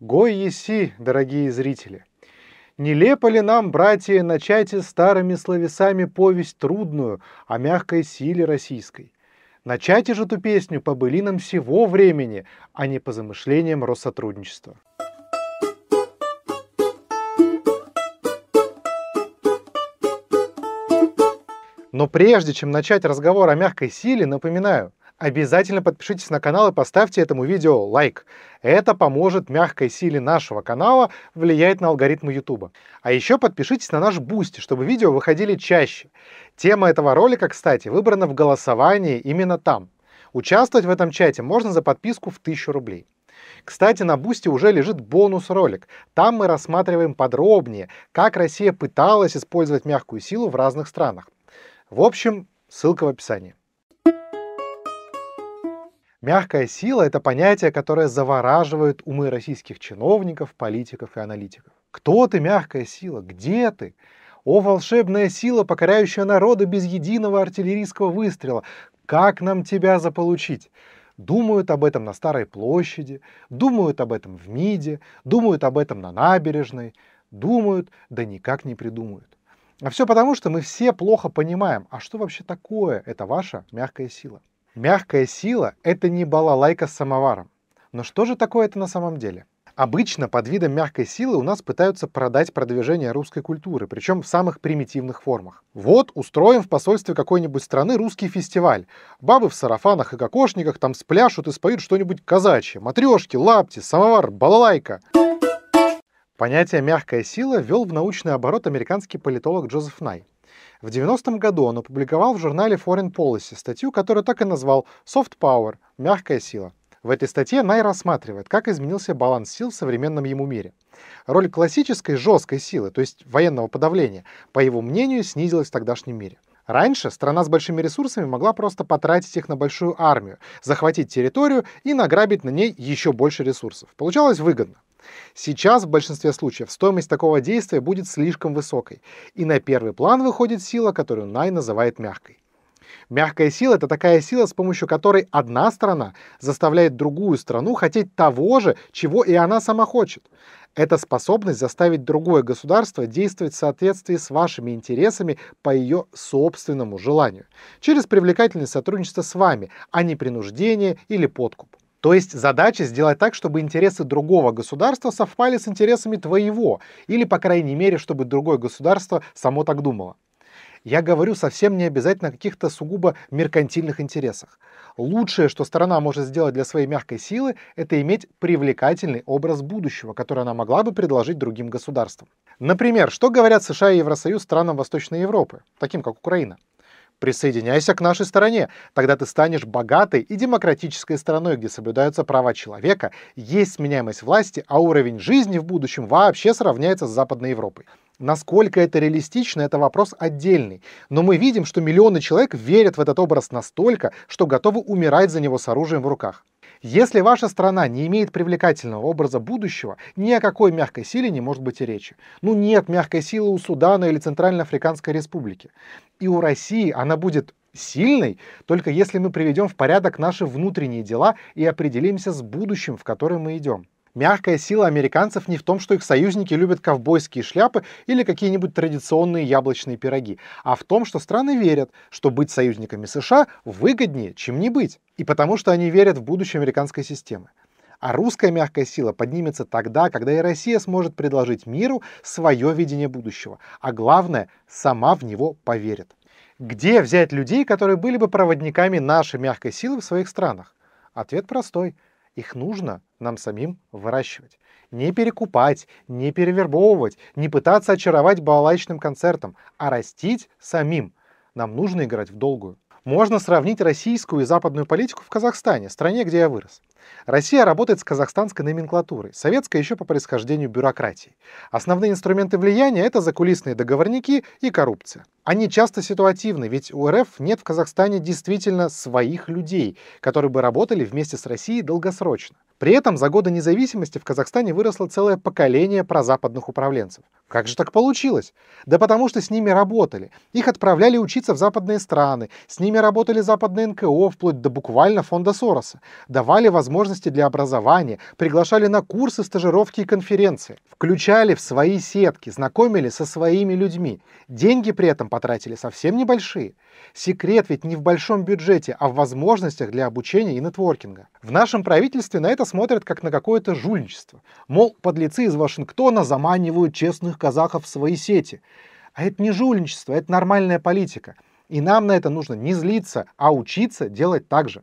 Гой еси, дорогие зрители! Нелепо ли нам, братья, начать старыми словесами повесть трудную о мягкой силе российской? Начать же эту песню по былинам всего времени, а не по замышлениям Россотрудничества. Но прежде чем начать разговор о мягкой силе, напоминаю, Обязательно подпишитесь на канал и поставьте этому видео лайк. Это поможет мягкой силе нашего канала влиять на алгоритмы YouTube. А еще подпишитесь на наш Бусти, чтобы видео выходили чаще. Тема этого ролика, кстати, выбрана в голосовании именно там. Участвовать в этом чате можно за подписку в 1000 рублей. Кстати, на Бусте уже лежит бонус-ролик. Там мы рассматриваем подробнее, как Россия пыталась использовать мягкую силу в разных странах. В общем, ссылка в описании. Мягкая сила – это понятие, которое завораживает умы российских чиновников, политиков и аналитиков. Кто ты, мягкая сила? Где ты? О, волшебная сила, покоряющая народы без единого артиллерийского выстрела! Как нам тебя заполучить? Думают об этом на Старой площади, думают об этом в МИДе, думают об этом на набережной, думают, да никак не придумают. А все потому, что мы все плохо понимаем, а что вообще такое эта ваша мягкая сила. Мягкая сила – это не балалайка с самоваром. Но что же такое это на самом деле? Обычно под видом мягкой силы у нас пытаются продать продвижение русской культуры, причем в самых примитивных формах. Вот устроим в посольстве какой-нибудь страны русский фестиваль. Бабы в сарафанах и кокошниках там спляшут и споют что-нибудь казачье. Матрешки, лапти, самовар, балалайка. Понятие «мягкая сила» ввел в научный оборот американский политолог Джозеф Най. В 90-м году он опубликовал в журнале Foreign Policy статью, которую так и назвал «Soft Power» — «Мягкая сила». В этой статье Най рассматривает, как изменился баланс сил в современном ему мире. Роль классической жесткой силы, то есть военного подавления, по его мнению, снизилась в тогдашнем мире. Раньше страна с большими ресурсами могла просто потратить их на большую армию, захватить территорию и награбить на ней еще больше ресурсов. Получалось выгодно. Сейчас в большинстве случаев стоимость такого действия будет слишком высокой, и на первый план выходит сила, которую Най называет мягкой. Мягкая сила — это такая сила, с помощью которой одна страна заставляет другую страну хотеть того же, чего и она сама хочет. Это способность заставить другое государство действовать в соответствии с вашими интересами по ее собственному желанию, через привлекательное сотрудничество с вами, а не принуждение или подкуп. То есть задача сделать так, чтобы интересы другого государства совпали с интересами твоего, или, по крайней мере, чтобы другое государство само так думало. Я говорю совсем не обязательно о каких-то сугубо меркантильных интересах. Лучшее, что страна может сделать для своей мягкой силы, это иметь привлекательный образ будущего, который она могла бы предложить другим государствам. Например, что говорят США и Евросоюз странам Восточной Европы, таким как Украина? Присоединяйся к нашей стороне, тогда ты станешь богатой и демократической страной, где соблюдаются права человека, есть сменяемость власти, а уровень жизни в будущем вообще сравняется с Западной Европой. Насколько это реалистично, это вопрос отдельный. Но мы видим, что миллионы человек верят в этот образ настолько, что готовы умирать за него с оружием в руках. Если ваша страна не имеет привлекательного образа будущего, ни о какой мягкой силе не может быть и речи. Ну нет мягкой силы у Судана или Центральноафриканской Республики. И у России она будет сильной, только если мы приведем в порядок наши внутренние дела и определимся с будущим, в которое мы идем. Мягкая сила американцев не в том, что их союзники любят ковбойские шляпы или какие-нибудь традиционные яблочные пироги, а в том, что страны верят, что быть союзниками США выгоднее, чем не быть. И потому что они верят в будущее американской системы. А русская мягкая сила поднимется тогда, когда и Россия сможет предложить миру свое видение будущего, а главное, сама в него поверит. Где взять людей, которые были бы проводниками нашей мягкой силы в своих странах? Ответ простой – их нужно нам самим выращивать. Не перекупать, не перевербовывать, не пытаться очаровать балалайчным концертом, а растить самим. Нам нужно играть в долгую. Можно сравнить российскую и западную политику в Казахстане, стране, где я вырос. Россия работает с казахстанской номенклатурой, советская еще по происхождению бюрократии. Основные инструменты влияния – это закулисные договорники и коррупция. Они часто ситуативны, ведь у РФ нет в Казахстане действительно своих людей, которые бы работали вместе с Россией долгосрочно. При этом за годы независимости в Казахстане выросло целое поколение прозападных управленцев. Как же так получилось? Да потому что с ними работали. Их отправляли учиться в западные страны, с ними работали западные НКО, вплоть до буквально фонда Сороса. Давали возможность возможности для образования, приглашали на курсы, стажировки и конференции, включали в свои сетки, знакомили со своими людьми. Деньги при этом потратили совсем небольшие. Секрет ведь не в большом бюджете, а в возможностях для обучения и нетворкинга. В нашем правительстве на это смотрят как на какое-то жульничество. Мол, подлецы из Вашингтона заманивают честных казахов в свои сети. А это не жульничество, это нормальная политика. И нам на это нужно не злиться, а учиться делать так же.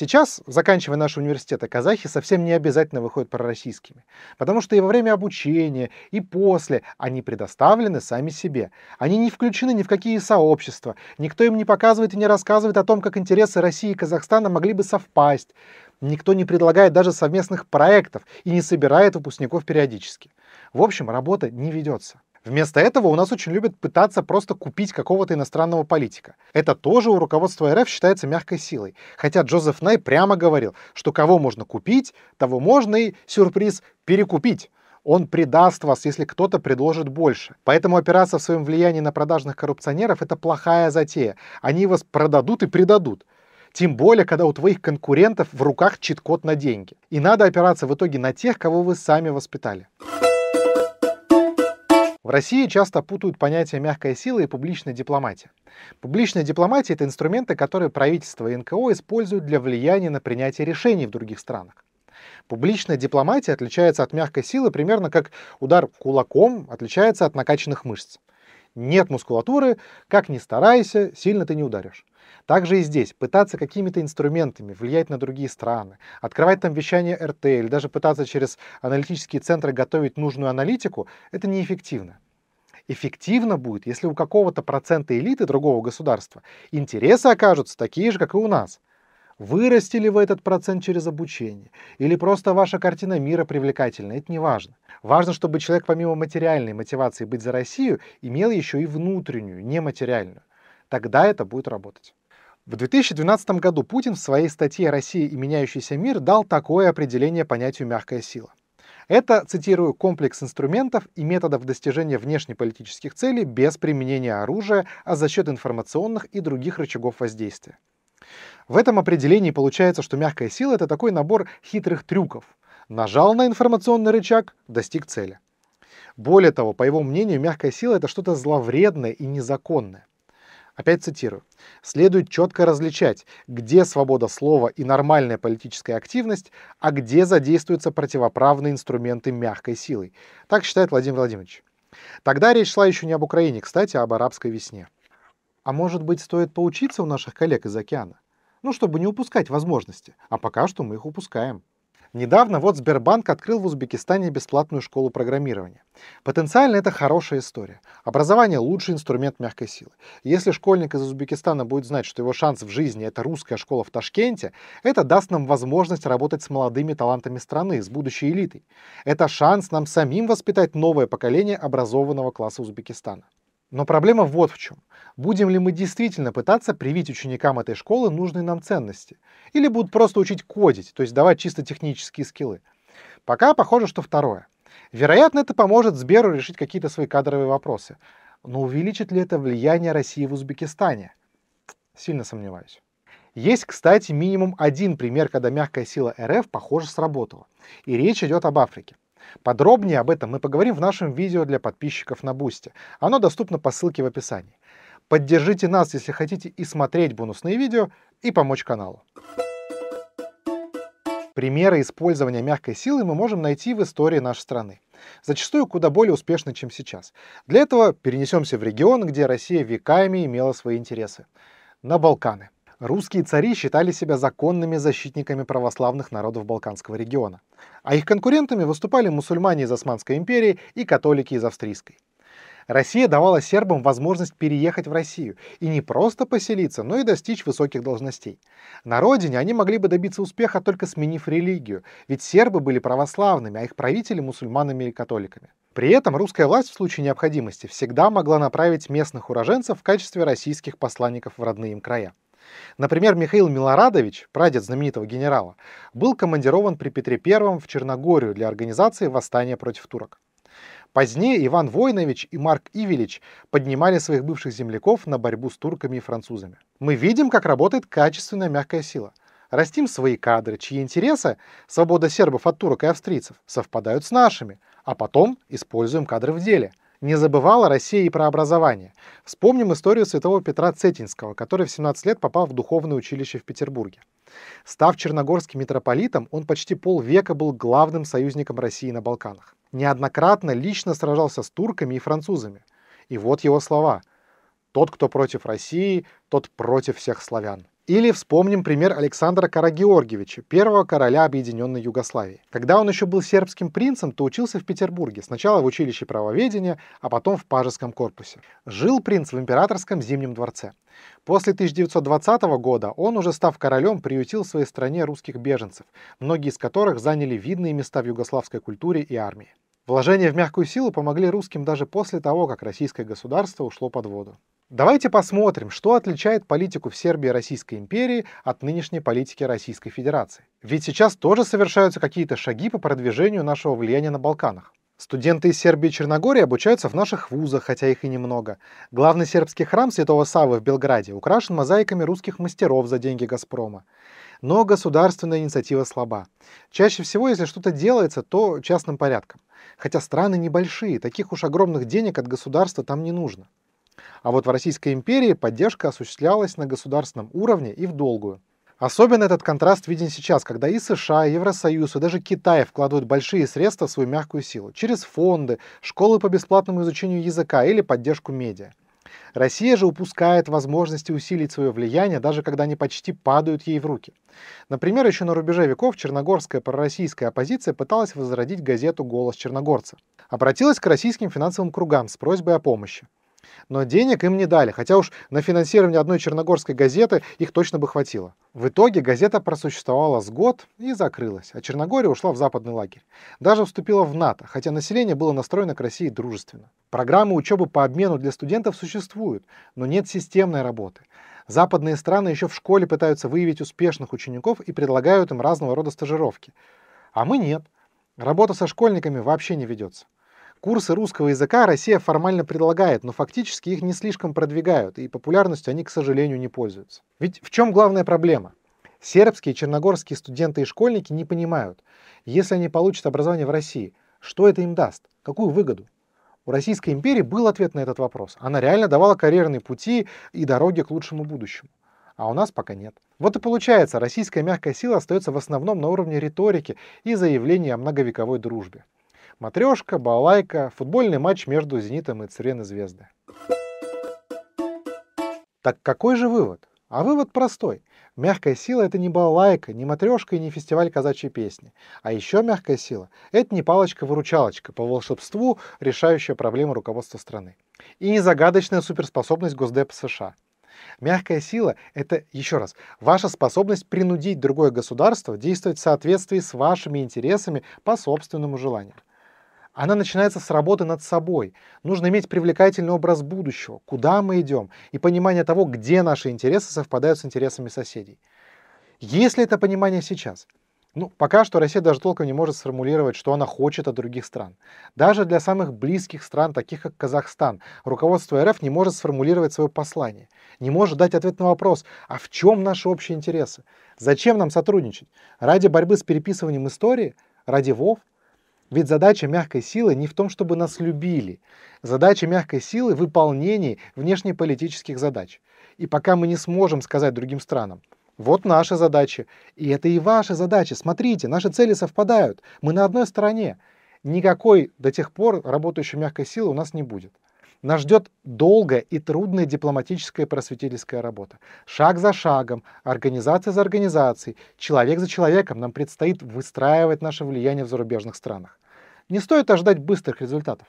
Сейчас, заканчивая наш университет, казахи совсем не обязательно выходят пророссийскими, потому что и во время обучения, и после они предоставлены сами себе. Они не включены ни в какие сообщества, никто им не показывает и не рассказывает о том, как интересы России и Казахстана могли бы совпасть. Никто не предлагает даже совместных проектов и не собирает выпускников периодически. В общем, работа не ведется. Вместо этого у нас очень любят пытаться просто купить какого-то иностранного политика. Это тоже у руководства РФ считается мягкой силой. Хотя Джозеф Най прямо говорил, что кого можно купить, того можно и, сюрприз, перекупить он предаст вас, если кто-то предложит больше. Поэтому опираться в своем влиянии на продажных коррупционеров – это плохая затея. Они вас продадут и предадут. Тем более, когда у твоих конкурентов в руках чит-код на деньги. И надо опираться в итоге на тех, кого вы сами воспитали. В России часто путают понятия «мягкая сила» и «публичная дипломатия». Публичная дипломатия – это инструменты, которые правительство и НКО используют для влияния на принятие решений в других странах. Публичная дипломатия отличается от мягкой силы примерно как удар кулаком отличается от накачанных мышц. Нет мускулатуры, как ни старайся, сильно ты не ударишь. Также и здесь пытаться какими-то инструментами влиять на другие страны, открывать там вещание РТ или даже пытаться через аналитические центры готовить нужную аналитику, это неэффективно. Эффективно будет, если у какого-то процента элиты другого государства интересы окажутся такие же, как и у нас. Вырасти ли вы этот процент через обучение? Или просто ваша картина мира привлекательна? Это не важно. Важно, чтобы человек помимо материальной мотивации быть за Россию имел еще и внутреннюю, нематериальную. Тогда это будет работать. В 2012 году Путин в своей статье «Россия и меняющийся мир» дал такое определение понятию «мягкая сила». Это, цитирую, комплекс инструментов и методов достижения внешнеполитических целей без применения оружия, а за счет информационных и других рычагов воздействия. В этом определении получается, что мягкая сила — это такой набор хитрых трюков. Нажал на информационный рычаг — достиг цели. Более того, по его мнению, мягкая сила — это что-то зловредное и незаконное. Опять цитирую. «Следует четко различать, где свобода слова и нормальная политическая активность, а где задействуются противоправные инструменты мягкой силы». Так считает Владимир Владимирович. Тогда речь шла еще не об Украине, кстати, а об арабской весне. А может быть, стоит поучиться у наших коллег из океана? ну, чтобы не упускать возможности. А пока что мы их упускаем. Недавно вот Сбербанк открыл в Узбекистане бесплатную школу программирования. Потенциально это хорошая история. Образование – лучший инструмент мягкой силы. Если школьник из Узбекистана будет знать, что его шанс в жизни – это русская школа в Ташкенте, это даст нам возможность работать с молодыми талантами страны, с будущей элитой. Это шанс нам самим воспитать новое поколение образованного класса Узбекистана. Но проблема вот в чем. Будем ли мы действительно пытаться привить ученикам этой школы нужные нам ценности? Или будут просто учить кодить, то есть давать чисто технические скиллы? Пока похоже, что второе. Вероятно, это поможет Сберу решить какие-то свои кадровые вопросы. Но увеличит ли это влияние России в Узбекистане? Сильно сомневаюсь. Есть, кстати, минимум один пример, когда мягкая сила РФ, похоже, сработала. И речь идет об Африке. Подробнее об этом мы поговорим в нашем видео для подписчиков на Бусти. Оно доступно по ссылке в описании. Поддержите нас, если хотите и смотреть бонусные видео, и помочь каналу. Примеры использования мягкой силы мы можем найти в истории нашей страны. Зачастую куда более успешно, чем сейчас. Для этого перенесемся в регион, где Россия веками имела свои интересы. На Балканы. Русские цари считали себя законными защитниками православных народов Балканского региона, а их конкурентами выступали мусульмане из Османской империи и католики из Австрийской. Россия давала сербам возможность переехать в Россию и не просто поселиться, но и достичь высоких должностей. На родине они могли бы добиться успеха, только сменив религию, ведь сербы были православными, а их правители – мусульманами и католиками. При этом русская власть в случае необходимости всегда могла направить местных уроженцев в качестве российских посланников в родные им края. Например, Михаил Милорадович, прадед знаменитого генерала, был командирован при Петре I в Черногорию для организации восстания против турок. Позднее Иван Войнович и Марк Ивелич поднимали своих бывших земляков на борьбу с турками и французами. Мы видим, как работает качественная мягкая сила. Растим свои кадры, чьи интересы, свобода сербов от турок и австрийцев, совпадают с нашими, а потом используем кадры в деле – не забывала Россия и про образование. Вспомним историю святого Петра Цетинского, который в 17 лет попал в духовное училище в Петербурге. Став черногорским митрополитом, он почти полвека был главным союзником России на Балканах. Неоднократно лично сражался с турками и французами. И вот его слова. «Тот, кто против России, тот против всех славян». Или вспомним пример Александра Карагеоргиевича, первого короля Объединенной Югославии. Когда он еще был сербским принцем, то учился в Петербурге, сначала в училище правоведения, а потом в Пажеском корпусе. Жил принц в императорском Зимнем дворце. После 1920 года он, уже став королем, приютил в своей стране русских беженцев, многие из которых заняли видные места в югославской культуре и армии. Вложения в мягкую силу помогли русским даже после того, как российское государство ушло под воду. Давайте посмотрим, что отличает политику в Сербии Российской империи от нынешней политики Российской Федерации. Ведь сейчас тоже совершаются какие-то шаги по продвижению нашего влияния на Балканах. Студенты из Сербии и Черногории обучаются в наших вузах, хотя их и немного. Главный сербский храм Святого Савы в Белграде украшен мозаиками русских мастеров за деньги «Газпрома» но государственная инициатива слаба. Чаще всего, если что-то делается, то частным порядком. Хотя страны небольшие, таких уж огромных денег от государства там не нужно. А вот в Российской империи поддержка осуществлялась на государственном уровне и в долгую. Особенно этот контраст виден сейчас, когда и США, и Евросоюз, и даже Китай вкладывают большие средства в свою мягкую силу через фонды, школы по бесплатному изучению языка или поддержку медиа. Россия же упускает возможности усилить свое влияние, даже когда они почти падают ей в руки. Например, еще на рубеже веков черногорская пророссийская оппозиция пыталась возродить газету «Голос черногорца». Обратилась к российским финансовым кругам с просьбой о помощи. Но денег им не дали, хотя уж на финансирование одной черногорской газеты их точно бы хватило. В итоге газета просуществовала с год и закрылась, а Черногория ушла в западный лагерь. Даже вступила в НАТО, хотя население было настроено к России дружественно. Программы учебы по обмену для студентов существуют, но нет системной работы. Западные страны еще в школе пытаются выявить успешных учеников и предлагают им разного рода стажировки. А мы нет. Работа со школьниками вообще не ведется. Курсы русского языка Россия формально предлагает, но фактически их не слишком продвигают, и популярностью они, к сожалению, не пользуются. Ведь в чем главная проблема? Сербские и черногорские студенты и школьники не понимают, если они получат образование в России, что это им даст, какую выгоду. У Российской империи был ответ на этот вопрос. Она реально давала карьерные пути и дороги к лучшему будущему. А у нас пока нет. Вот и получается, российская мягкая сила остается в основном на уровне риторики и заявлений о многовековой дружбе. Матрешка, балайка, футбольный матч между «Зенитом» и «Цреной Звезды». Так какой же вывод? А вывод простой. Мягкая сила – это не балалайка, не матрешка и не фестиваль казачьей песни. А еще мягкая сила – это не палочка-выручалочка, по волшебству решающая проблемы руководства страны. И не загадочная суперспособность Госдепа США. Мягкая сила – это, еще раз, ваша способность принудить другое государство действовать в соответствии с вашими интересами по собственному желанию. Она начинается с работы над собой. Нужно иметь привлекательный образ будущего, куда мы идем, и понимание того, где наши интересы совпадают с интересами соседей. Если это понимание сейчас, ну, пока что Россия даже толком не может сформулировать, что она хочет от других стран. Даже для самых близких стран, таких как Казахстан, руководство РФ не может сформулировать свое послание, не может дать ответ на вопрос, а в чем наши общие интересы? Зачем нам сотрудничать? Ради борьбы с переписыванием истории? Ради ВОВ? Ведь задача мягкой силы не в том, чтобы нас любили. Задача мягкой силы – выполнение внешнеполитических задач. И пока мы не сможем сказать другим странам, вот наши задачи, и это и ваши задачи, смотрите, наши цели совпадают, мы на одной стороне, никакой до тех пор работающей мягкой силы у нас не будет. Нас ждет долгая и трудная дипломатическая и просветительская работа. Шаг за шагом, организация за организацией, человек за человеком нам предстоит выстраивать наше влияние в зарубежных странах. Не стоит ожидать быстрых результатов.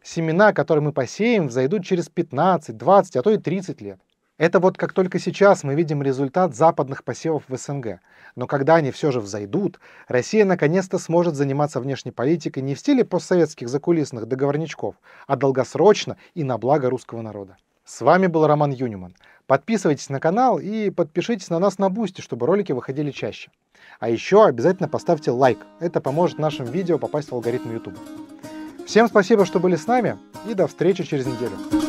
Семена, которые мы посеем, взойдут через 15, 20, а то и 30 лет. Это вот как только сейчас мы видим результат западных посевов в СНГ. Но когда они все же взойдут, Россия наконец-то сможет заниматься внешней политикой не в стиле постсоветских закулисных договорничков, а долгосрочно и на благо русского народа. С вами был Роман Юниман. Подписывайтесь на канал и подпишитесь на нас на Бусти, чтобы ролики выходили чаще. А еще обязательно поставьте лайк, это поможет нашим видео попасть в алгоритм YouTube. Всем спасибо, что были с нами, и до встречи через неделю.